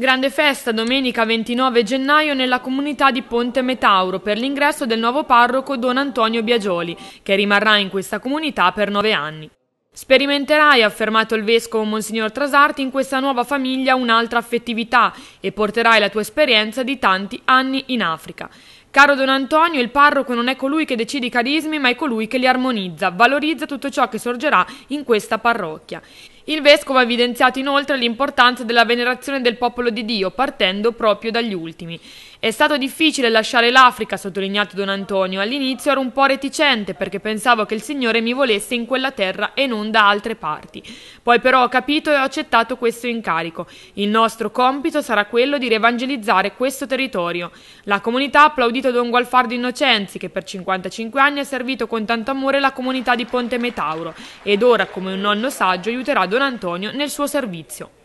Grande festa domenica 29 gennaio nella comunità di Ponte Metauro per l'ingresso del nuovo parroco Don Antonio Biagioli, che rimarrà in questa comunità per nove anni. Sperimenterai, ha affermato il vescovo Monsignor Trasarti, in questa nuova famiglia un'altra affettività e porterai la tua esperienza di tanti anni in Africa. Caro Don Antonio, il parroco non è colui che decide i carismi, ma è colui che li armonizza, valorizza tutto ciò che sorgerà in questa parrocchia. Il vescovo ha evidenziato inoltre l'importanza della venerazione del popolo di Dio, partendo proprio dagli ultimi. È stato difficile lasciare l'Africa, ha sottolineato Don Antonio. All'inizio ero un po' reticente perché pensavo che il Signore mi volesse in quella terra e non da altre parti. Poi però ho capito e ho accettato questo incarico. Il nostro compito sarà quello di revangelizzare questo territorio. La comunità ha applaudito Don Gualfardo Innocenzi, che per 55 anni ha servito con tanto amore la comunità di Ponte Metauro ed ora, come un nonno saggio, aiuterà Don Don Antonio nel suo servizio.